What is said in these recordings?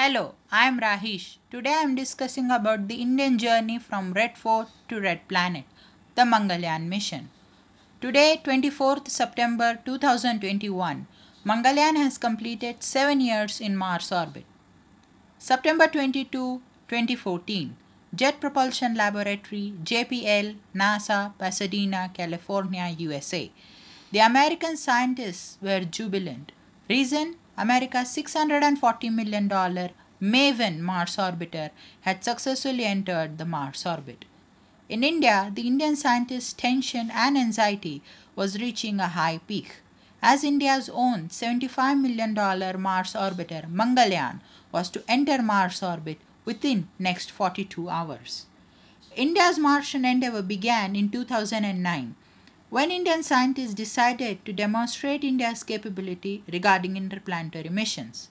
Hello, I am Rahish. Today I am discussing about the Indian journey from Red Fort to Red Planet, the Mangalyaan mission. Today, 24th September 2021, Mangalyaan has completed 7 years in Mars orbit. September 22, 2014, Jet Propulsion Laboratory, JPL, NASA, Pasadena, California, USA. The American scientists were jubilant Reason America's $640 million MAVEN Mars orbiter had successfully entered the Mars orbit. In India, the Indian scientists' tension and anxiety was reaching a high peak as India's own $75 million Mars orbiter Mangalyaan was to enter Mars orbit within next 42 hours. India's Martian endeavour began in 2009 when Indian scientists decided to demonstrate India's capability regarding interplanetary missions,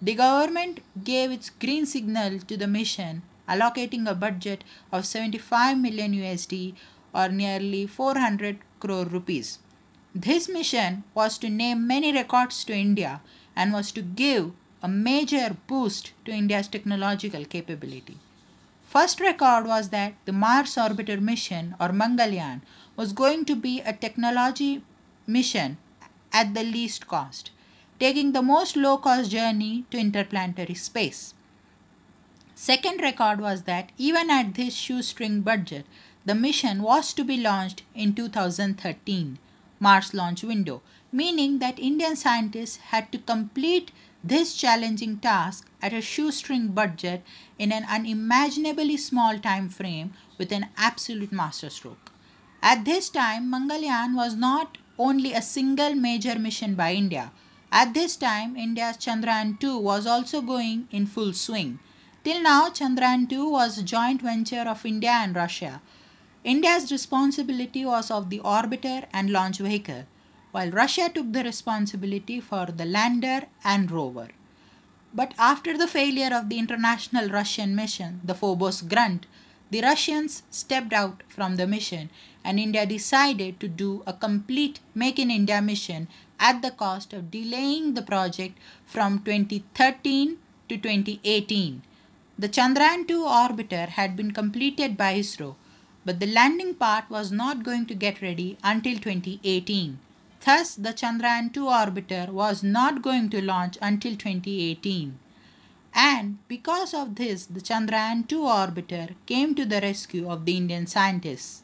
the government gave its green signal to the mission, allocating a budget of 75 million USD or nearly 400 crore rupees. This mission was to name many records to India and was to give a major boost to India's technological capability. First record was that the Mars orbiter mission or Mangalyaan was going to be a technology mission at the least cost, taking the most low cost journey to interplanetary space. Second record was that even at this shoestring budget, the mission was to be launched in 2013 Mars launch window, meaning that Indian scientists had to complete this challenging task at a shoestring budget in an unimaginably small time frame with an absolute masterstroke. At this time, Mangalyaan was not only a single major mission by India. At this time, India's Chandrayaan 2 was also going in full swing. Till now, Chandrayaan 2 was a joint venture of India and Russia. India's responsibility was of the orbiter and launch vehicle while Russia took the responsibility for the lander and rover. But after the failure of the international Russian mission, the Phobos Grunt, the Russians stepped out from the mission and India decided to do a complete Make in India mission at the cost of delaying the project from 2013 to 2018. The Chandrayaan 2 orbiter had been completed by ISRO, but the landing part was not going to get ready until 2018. Thus, the Chandrayaan-2 orbiter was not going to launch until 2018. And because of this, the Chandrayaan-2 orbiter came to the rescue of the Indian scientists.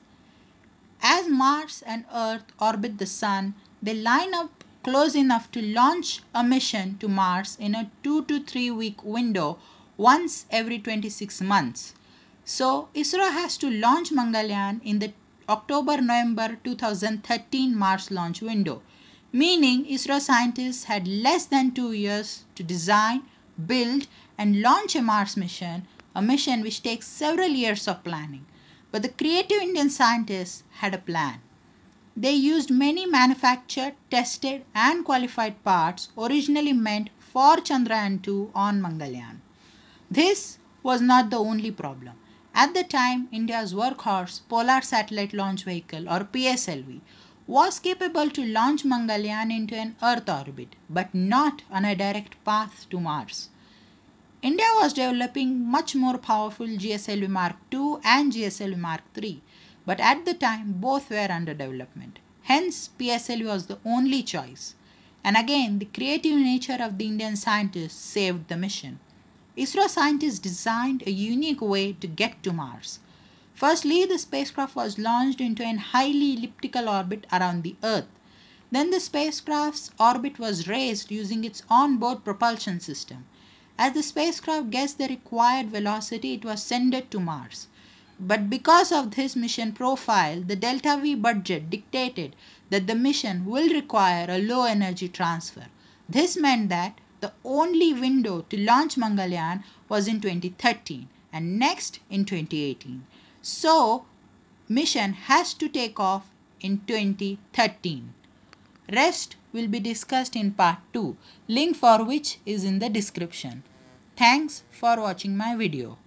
As Mars and Earth orbit the Sun, they line up close enough to launch a mission to Mars in a 2 to 3 week window once every 26 months. So, ISRO has to launch Mangalyaan in the October-November 2013 Mars launch window, meaning ISRO scientists had less than two years to design, build and launch a Mars mission, a mission which takes several years of planning. But the creative Indian scientists had a plan. They used many manufactured, tested and qualified parts originally meant for Chandrayaan-2 on Mangalyaan. This was not the only problem. At the time, India's workhorse, Polar Satellite Launch Vehicle or PSLV, was capable to launch Mangalyaan into an Earth orbit, but not on a direct path to Mars. India was developing much more powerful GSLV Mark II and GSLV Mark III, but at the time both were under development. Hence, PSLV was the only choice. And again, the creative nature of the Indian scientists saved the mission. ISRO scientists designed a unique way to get to Mars. Firstly, the spacecraft was launched into an highly elliptical orbit around the Earth. Then the spacecraft's orbit was raised using its onboard propulsion system. As the spacecraft gets the required velocity, it was sent to Mars. But because of this mission profile, the Delta V budget dictated that the mission will require a low energy transfer. This meant that the only window to launch Mangalyaan was in 2013 and next in 2018. So, mission has to take off in 2013. Rest will be discussed in part 2, link for which is in the description. Thanks for watching my video.